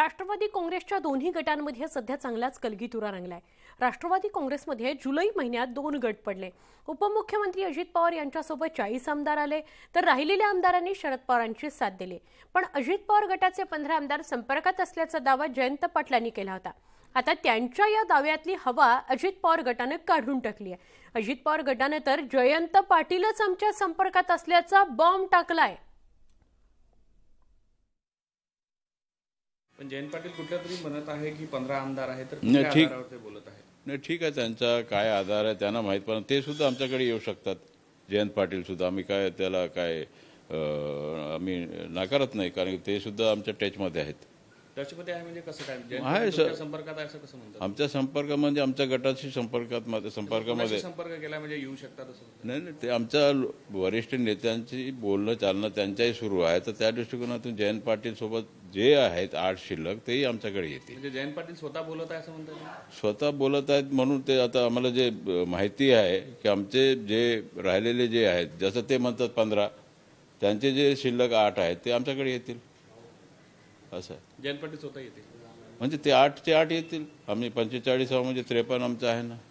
राष्ट्रवादी काँग्रेसच्या दोन्ही गटांमध्ये सध्या चांगलाच कलगीतुरा रंगलाय राष्ट्रवादी काँग्रेसमध्ये जुलै महिन्यात दोन गट पडले उपमुख्यमंत्री अजित पवार यांच्यासोबत चाळीस आमदार आले तर राहिलेल्या आमदारांनी शरद पवारांची साथ दिली पण अजित पवार गटाचे पंधरा आमदार संपर्कात असल्याचा दावा जयंत पाटलांनी केला होता आता त्यांच्या या दाव्यातली हवा अजित पवार गटानं काढून टाकली आहे अजित पवार गटानं तर जयंत पाटीलच आमच्या संपर्कात असल्याचा बॉम्ब टाकलाय पण जयंत पाटील कुठल्या तरी म्हणत आहे की पंधरा आमदार आहेत तर नाही ठीक बोलत आहे नाही ठीक आहे त्यांचा काय आधार आहे त्यांना माहीत पण ते सुद्धा आमच्याकडे येऊ शकतात जयंत पाटील सुद्धा आम्ही काय त्याला काय आम्ही नाकारत नाही कारण ते सुद्धा आमच्या टचमध्ये आहेत राष्ट्रपती आहे म्हणजे काय म्हणजे संपर्कात आमच्या संपर्क म्हणजे आमच्या गटाशी संपर्कात संपर्कामध्ये संपर्क केला म्हणजे येऊ शकतात असं नाही नाही ते आमच्या वरिष्ठ नेत्यांची बोलणं चालणं त्यांच्याही सुरू आहे तर त्या दृष्टिकोनातून जयंत पाटील सोबत जे आहेत आठ शिल्लक तेही आमच्याकडे येतील म्हणजे जयंत पाटील स्वतः बोलत आहे असं म्हणतात स्वतः बोलत आहेत म्हणून ते आता आम्हाला जे माहिती आहे की आमचे जे राहिलेले जे आहेत जसं ते म्हणतात पंधरा त्यांचे जे शिल्लक आठ आहेत ते आमच्याकडे येतील असं आहे जयंत स्वतः येतील म्हणजे ते आठ ते आठ येतील आम्ही पंचेचाळीसावं म्हणजे त्रेपन्न आमचं आहे ना